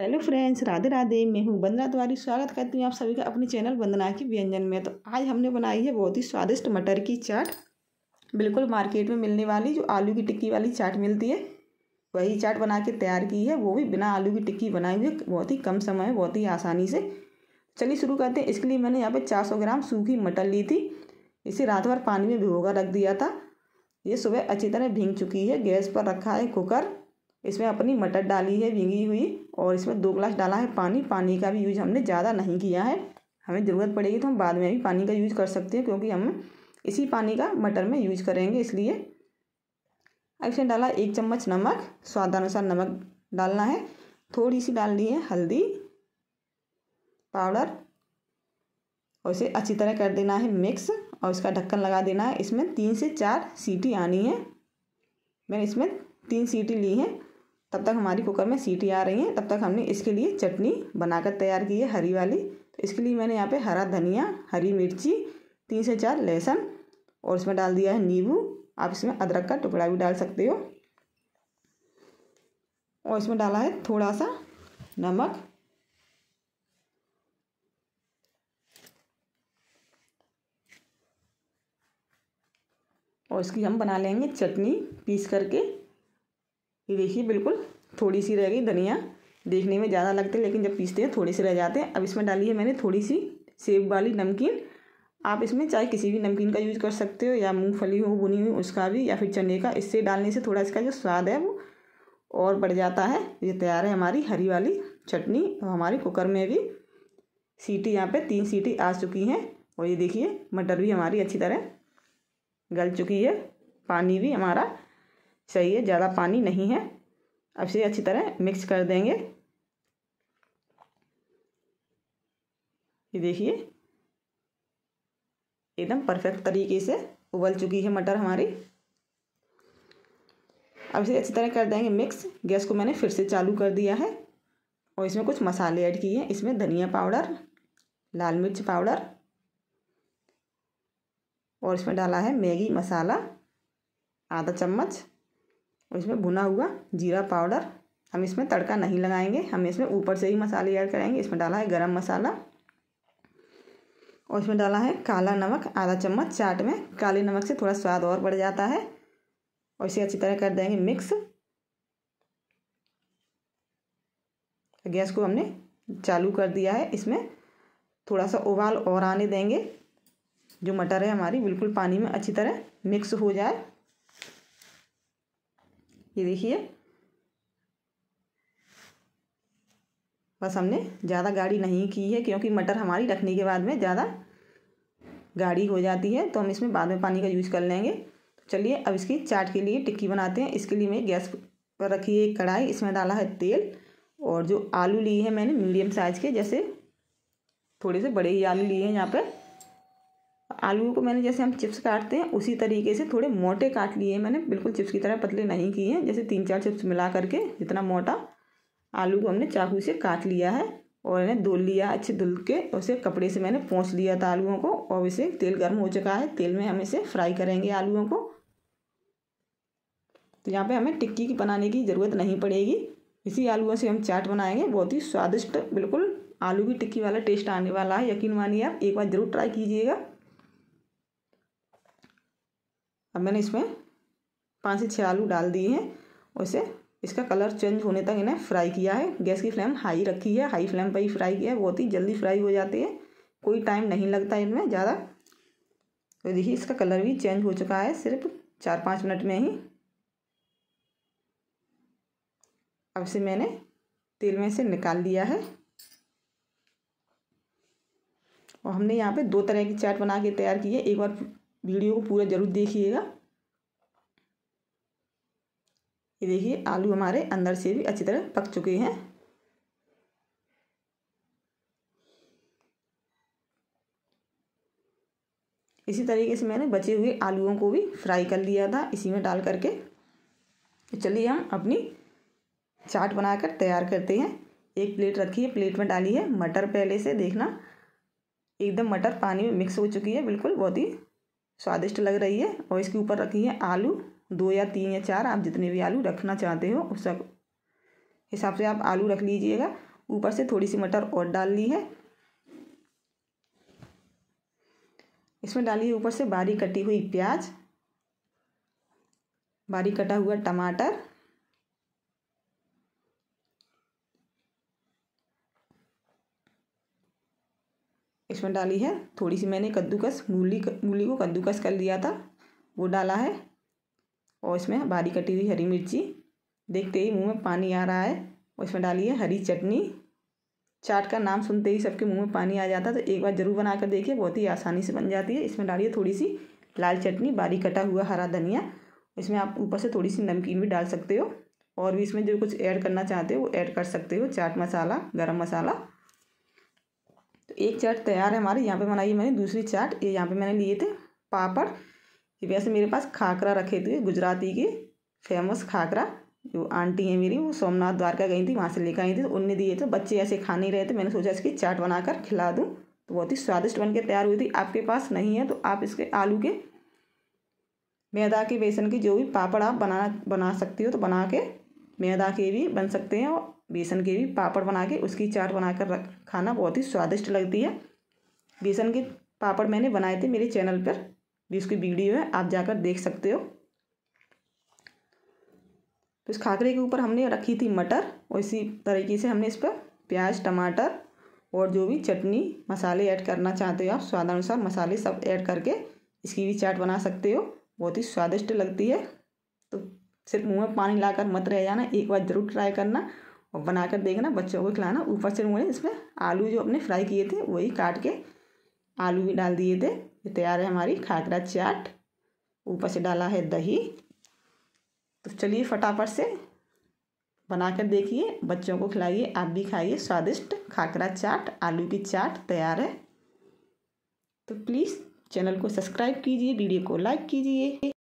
hello friends Radhe Radhe मैं हूँ वंदना तिवारी स्वागत करती हूँ आप सभी का अपने चैनल वंदना की व्यंजन में तो आज हमने बनाई है बहुत ही स्वादिष्ट मटर की चाट बिल्कुल मार्केट में मिलने वाली जो आलू की टिक्की वाली चाट मिलती है वही चाट बना के तैयार की है वो भी बिना आलू की टिक्की बनाई हुई बहुत ही कम समय में बहुत ही आसानी से चलिए शुरू करते हैं इसके लिए मैंने यहाँ पर चार ग्राम सूखी मटर ली थी इसे रात भर पानी में भिगोकर रख दिया था ये सुबह अच्छी तरह भींग चुकी है गैस पर रखा है कुकर इसमें अपनी मटर डाली है भींगी हुई और इसमें दो ग्लास डाला है पानी पानी का भी यूज हमने ज़्यादा नहीं किया है हमें ज़रूरत पड़ेगी तो हम बाद में भी पानी का यूज कर सकते हैं क्योंकि हम इसी पानी का मटर में यूज करेंगे इसलिए अब इसमें डाला एक चम्मच नमक स्वादानुसार नमक डालना है थोड़ी सी डालनी है हल्दी पाउडर और इसे अच्छी तरह कर देना है मिक्स और इसका ढक्कन लगा देना है इसमें तीन से चार सीटी आनी है मैंने इसमें तीन सीटी ली हैं तब तक हमारी कुकर में सीटी आ रही हैं तब तक हमने इसके लिए चटनी बनाकर तैयार की है हरी वाली तो इसके लिए मैंने यहाँ पे हरा धनिया हरी मिर्ची तीन से चार लहसुन और इसमें डाल दिया है नींबू आप इसमें अदरक का टुकड़ा भी डाल सकते हो और इसमें डाला है थोड़ा सा नमक और इसकी हम बना लेंगे चटनी पीस करके ये देखिए बिल्कुल थोड़ी सी रह गई धनिया देखने में ज़्यादा लगते हैं लेकिन जब पीसते हैं थोड़ी सी रह जाते हैं अब इसमें डाली है मैंने थोड़ी सी सेब वाली नमकीन आप इसमें चाहे किसी भी नमकीन का यूज कर सकते हो या मूंगफली हो बुनी हुई उसका भी या फिर चने का इससे डालने से थोड़ा इसका जो स्वाद है वो और बढ़ जाता है ये तैयार है हमारी हरी वाली चटनी और हमारे कुकर में भी सीटी यहाँ पे तीन सीटी आ चुकी हैं और ये देखिए मटर भी हमारी अच्छी तरह गल चुकी है पानी भी हमारा चाहिए ज़्यादा पानी नहीं है अब इसे अच्छी तरह मिक्स कर देंगे ये देखिए एकदम परफेक्ट तरीके से उबल चुकी है मटर हमारी अब इसे अच्छी तरह कर देंगे मिक्स गैस को मैंने फिर से चालू कर दिया है और इसमें कुछ मसाले ऐड किए हैं इसमें धनिया पाउडर लाल मिर्च पाउडर और इसमें डाला है मैगी मसाला आधा चम्मच और इसमें भुना हुआ जीरा पाउडर हम इसमें तड़का नहीं लगाएंगे हम इसमें ऊपर से ही मसाले ऐड करेंगे इसमें डाला है गरम मसाला और इसमें डाला है काला नमक आधा चम्मच चाट में काले नमक से थोड़ा स्वाद और बढ़ जाता है और इसे अच्छी तरह कर देंगे मिक्स गैस को हमने चालू कर दिया है इसमें थोड़ा सा उबाल और आने देंगे जो मटर है हमारी बिल्कुल पानी में अच्छी तरह मिक्स हो जाए ये देखिए बस हमने ज़्यादा गाढ़ी नहीं की है क्योंकि मटर हमारी रखने के बाद में ज़्यादा गाढ़ी हो जाती है तो हम इसमें बाद में पानी का यूज कर लेंगे तो चलिए अब इसकी चाट के लिए टिक्की बनाते हैं इसके लिए मैं गैस पर रखी है एक कढ़ाई इसमें डाला है तेल और जो आलू लिए हैं मैंने मीडियम साइज़ के जैसे थोड़े से बड़े ही आलू लिए हैं यहाँ पर आलू को मैंने जैसे हम चिप्स काटते हैं उसी तरीके से थोड़े मोटे काट लिए मैंने बिल्कुल चिप्स की तरह पतले नहीं किए हैं जैसे तीन चार चिप्स मिला करके जितना मोटा आलू को हमने चाकू से काट लिया है और इन्हें धुल लिया अच्छे धुल के उसे कपड़े से मैंने पोंछ लिया था आलुओं को और इसे तेल गर्म हो चुका है तेल में हम इसे फ्राई करेंगे आलुओं को तो यहाँ पे हमें टिक्की की बनाने की ज़रूरत नहीं पड़ेगी इसी आलुओं से हम चाट बनाएंगे बहुत ही स्वादिष्ट बिल्कुल आलू की टिक्की वाला टेस्ट आने वाला है यकीन मानिए आप एक बार ज़रूर ट्राई कीजिएगा अब मैंने इसमें पाँच से छः आलू डाल दिए हैं और इसे इसका कलर चेंज होने तक इन्हें फ्राई किया है गैस की फ्लेम हाई रखी है हाई फ्लेम पर ही फ्राई किया है बहुत ही जल्दी फ्राई हो जाती है कोई टाइम नहीं लगता इनमें ज़्यादा तो देखिए इसका कलर भी चेंज हो चुका है सिर्फ चार पाँच मिनट में ही अब से मैंने तेल में से निकाल लिया है और हमने यहाँ पे दो तरह की चाट बना के तैयार की है एक बार वीडियो को पूरा ज़रूर देखिएगा ये देखिए आलू हमारे अंदर से भी अच्छी तरह पक चुके हैं इसी तरीके से मैंने बचे हुए आलूओं को भी फ्राई कर लिया था इसी में डाल करके तो चलिए हम अपनी चाट बनाकर तैयार करते हैं एक प्लेट रखी है प्लेट में डाली है मटर पहले से देखना एकदम मटर पानी में मिक्स हो चुकी है बिल्कुल बहुत ही स्वादिष्ट लग रही है और इसके ऊपर रखी है आलू दो या तीन या चार आप जितने भी आलू रखना चाहते हो उस हिसाब से आप आलू रख लीजिएगा ऊपर से थोड़ी सी मटर और डाल ली है इसमें डालिए ऊपर से बारीक कटी हुई प्याज बारीक कटा हुआ टमाटर इसमें डाली है थोड़ी सी मैंने कद्दूकस मूली मूली को कद्दूकस कर लिया था वो डाला है और इसमें बारीक कटी हुई हरी मिर्ची देखते ही मुंह में पानी आ रहा है और इसमें डाली है हरी चटनी चाट का नाम सुनते ही सबके मुंह में पानी आ जाता है तो एक बार ज़रूर बना कर देखिए बहुत ही आसानी से बन जाती है इसमें डालिए थोड़ी सी लाल चटनी बारीक कटा हुआ हरा धनिया इसमें आप ऊपर से थोड़ी सी नमकीन भी डाल सकते हो और भी इसमें जो कुछ ऐड करना चाहते हो वो ऐड कर सकते हो चाट मसाला गर्म मसाला तो एक चाट तैयार है हमारे यहाँ पे बनाई मैंने दूसरी चाट ये यहाँ पे मैंने लिए थे पापड़ ये वैसे मेरे पास खाकरा रखे थे गुजराती के फेमस खाकरा जो आंटी है मेरी वो सोमनाथ द्वारका गई थी वहाँ से लेकर आई थी तो उनने दिए थे बच्चे ऐसे खा नहीं रहे थे मैंने सोचा इसकी चाट बनाकर खिला दूँ तो बहुत ही स्वादिष्ट बन के तैयार हुई थी आपके पास नहीं है तो आप इसके आलू के मैदा के बेसन के जो भी पापड़ आप बना बना सकती हो तो बना के मैदा के भी बन सकते हैं और बेसन के भी पापड़ बना के उसकी चाट बनाकर रख खाना बहुत ही स्वादिष्ट लगती है बेसन के पापड़ मैंने बनाए थे मेरे चैनल पर भी उसकी वीडियो है आप जाकर देख सकते हो तो इस खाकरे के ऊपर हमने रखी थी मटर और इसी तरीके से हमने इस पर प्याज टमाटर और जो भी चटनी मसाले ऐड करना चाहते हो आप स्वादानुसार मसाले सब ऐड करके इसकी भी चाट बना सकते हो बहुत ही स्वादिष्ट लगती है तो सिर्फ मुँह में पानी लाकर मत रह जाना एक बार ज़रूर ट्राई करना और बनाकर देखना बच्चों को खिलाना ऊपर से उन्होंने इसमें आलू जो अपने फ्राई किए थे वही काट के आलू भी डाल दिए थे ये तैयार है हमारी खाकरा चाट ऊपर से डाला है दही तो चलिए फटाफट से बनाकर देखिए बच्चों को खिलाइए आप भी खाइए स्वादिष्ट खाकरा चाट आलू की चाट तैयार है तो प्लीज़ चैनल को सब्सक्राइब कीजिए वीडियो को लाइक कीजिए